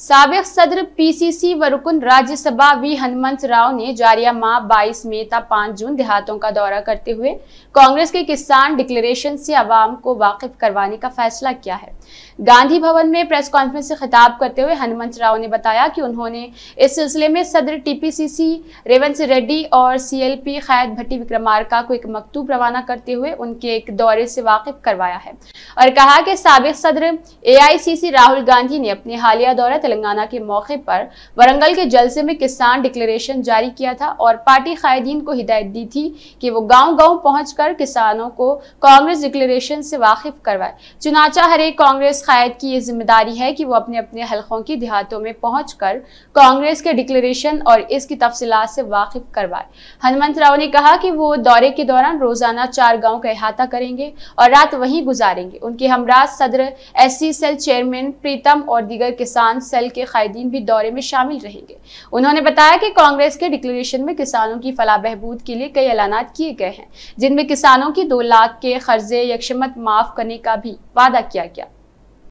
सबक सदर पीसीसी व रुकन राज्यसभा वी हनुमंत राव ने जारिया माह 22 मई तक 5 जून देहातों का दौरा करते हुए कांग्रेस के किसान डिक्लेरेशन से आवाम को वाकिफ करवाने का फैसला किया है गांधी भवन में प्रेस कॉन्फ्रेंस से खिताब करते हुए हनुमंत राव ने बताया कि उन्होंने इस सिलसिले में सदर टीपीसीसी रेवंत रेड्डी और सीएलपी खैद भट्टी विक्रमारका को एक मकतूब रवाना करते हुए उनके एक दौरे से वाकिफ करवाया है और कहा कि सबक सदर ए राहुल गांधी ने अपने हालिया दौरा तेलंगाना के मौके पर वरंगल के जलसे में किसान डिक्लेरेशन जारी किया था और पार्टी कायदीन को हिदायत दी थी कि वो गांव-गांव पहुंचकर किसानों को कांग्रेस डिक्लेरेशन से वाकिफ करवाए चुनाचा हर एक कांग्रेस कायद की ये जिम्मेदारी है कि वो अपने अपने हल्कों की देहातों में पहुँच कांग्रेस के डिक्लेरेशन और इसकी तफसीत से वाकिफ करवाए हनुमंत राव ने कहा कि वो दौरे के दौरान रोजाना चार गाँव का अहाता करेंगे और रात वहीं गुजारेंगे उनके हमराज सदर S C cell chairman Pritam और दीगर किसान सेल सेल के कायदीन भी दौरे में शामिल रहेंगे उन्होंने बताया कि कांग्रेस के डिक्लेरेशन में किसानों की फला बहबूद के लिए कई ऐलान किए गए हैं जिनमें किसानों की दो लाख के कर्जे यक्षमत माफ करने का भी वादा किया गया